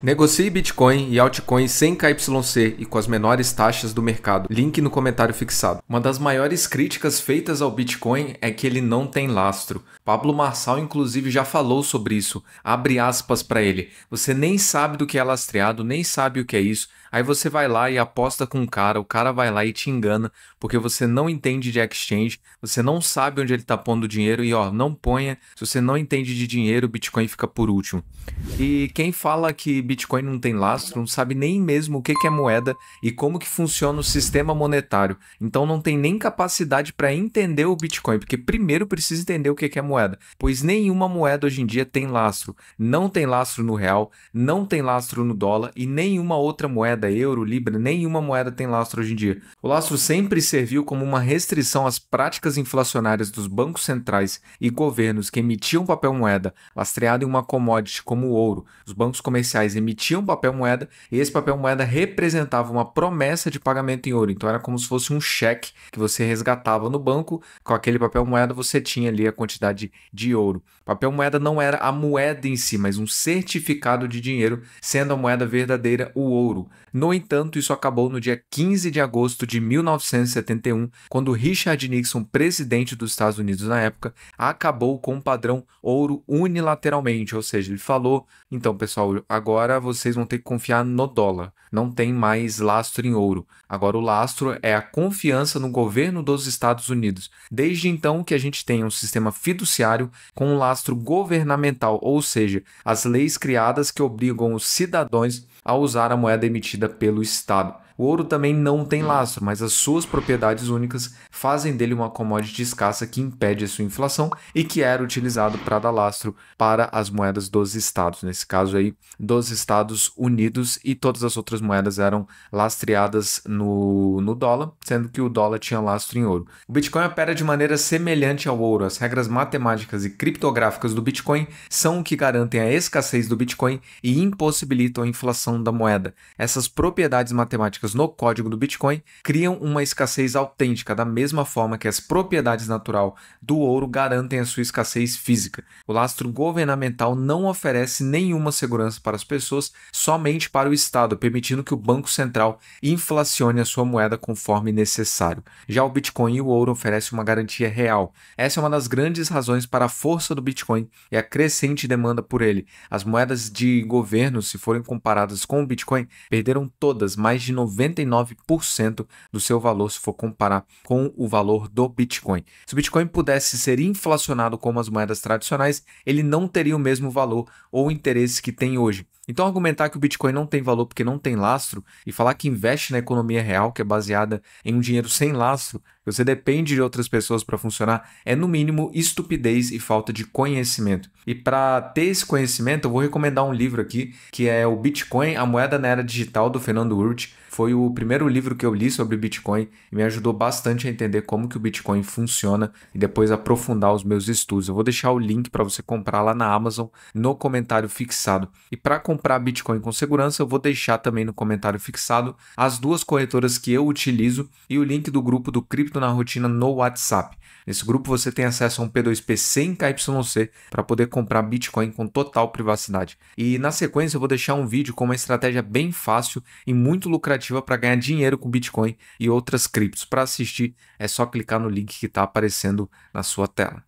Negocie Bitcoin e altcoins sem KYC e com as menores taxas do mercado. Link no comentário fixado. Uma das maiores críticas feitas ao Bitcoin é que ele não tem lastro. Pablo Marçal inclusive já falou sobre isso. Abre aspas para ele. Você nem sabe do que é lastreado, nem sabe o que é isso. Aí você vai lá e aposta com o cara, o cara vai lá e te engana porque você não entende de exchange, você não sabe onde ele está pondo o dinheiro e ó, não ponha. Se você não entende de dinheiro, o Bitcoin fica por último. E quem fala que Bitcoin não tem lastro, não sabe nem mesmo o que é moeda e como que funciona o sistema monetário. Então não tem nem capacidade para entender o Bitcoin, porque primeiro precisa entender o que é moeda, pois nenhuma moeda hoje em dia tem lastro. Não tem lastro no real, não tem lastro no dólar e nenhuma outra moeda, euro, libra, nenhuma moeda tem lastro hoje em dia. O lastro sempre serviu como uma restrição às práticas inflacionárias dos bancos centrais e governos que emitiam papel moeda lastreado em uma commodity como o ouro. Os bancos comerciais emitiam papel moeda e esse papel moeda representava uma promessa de pagamento em ouro. Então era como se fosse um cheque que você resgatava no banco, com aquele papel moeda você tinha ali a quantidade de ouro. Papel moeda não era a moeda em si, mas um certificado de dinheiro, sendo a moeda verdadeira o ouro. No entanto, isso acabou no dia 15 de agosto de 1971, quando Richard Nixon, presidente dos Estados Unidos na época, acabou com o padrão ouro unilateralmente, ou seja, ele falou, então pessoal, agora agora vocês vão ter que confiar no dólar. Não tem mais lastro em ouro. Agora o lastro é a confiança no governo dos Estados Unidos. Desde então que a gente tem um sistema fiduciário com um lastro governamental, ou seja, as leis criadas que obrigam os cidadãos a usar a moeda emitida pelo Estado. O ouro também não tem hum. lastro, mas as suas propriedades únicas fazem dele uma commodity escassa que impede a sua inflação e que era utilizado para dar lastro para as moedas dos estados, nesse caso aí dos Estados Unidos e todas as outras moedas eram lastreadas no, no dólar, sendo que o dólar tinha lastro em ouro. O Bitcoin opera de maneira semelhante ao ouro. As regras matemáticas e criptográficas do Bitcoin são o que garantem a escassez do Bitcoin e impossibilitam a inflação da moeda. Essas propriedades matemáticas no código do Bitcoin criam uma escassez autêntica, da mesma forma que as propriedades natural do ouro garantem a sua escassez física. O lastro governamental não oferece nenhuma segurança para as pessoas, somente para o Estado, permitindo que o Banco Central inflacione a sua moeda conforme necessário. Já o Bitcoin e o ouro oferecem uma garantia real. Essa é uma das grandes razões para a força do Bitcoin e a crescente demanda por ele. As moedas de governo, se forem comparadas com o Bitcoin, perderam todas mais de 90 99% do seu valor se for comparar com o valor do Bitcoin. Se o Bitcoin pudesse ser inflacionado como as moedas tradicionais, ele não teria o mesmo valor ou interesse que tem hoje. Então, argumentar que o Bitcoin não tem valor porque não tem lastro e falar que investe na economia real, que é baseada em um dinheiro sem lastro, que você depende de outras pessoas para funcionar, é no mínimo estupidez e falta de conhecimento. E para ter esse conhecimento, eu vou recomendar um livro aqui, que é o Bitcoin, a moeda na era digital do Fernando Urt. Foi o primeiro livro que eu li sobre Bitcoin e me ajudou bastante a entender como que o Bitcoin funciona e depois aprofundar os meus estudos. Eu vou deixar o link para você comprar lá na Amazon no comentário fixado. E para comprar comprar Bitcoin com segurança, eu vou deixar também no comentário fixado as duas corretoras que eu utilizo e o link do grupo do Cripto na Rotina no WhatsApp. Nesse grupo você tem acesso a um P2P sem KYC para poder comprar Bitcoin com total privacidade. E na sequência eu vou deixar um vídeo com uma estratégia bem fácil e muito lucrativa para ganhar dinheiro com Bitcoin e outras criptos. Para assistir é só clicar no link que está aparecendo na sua tela.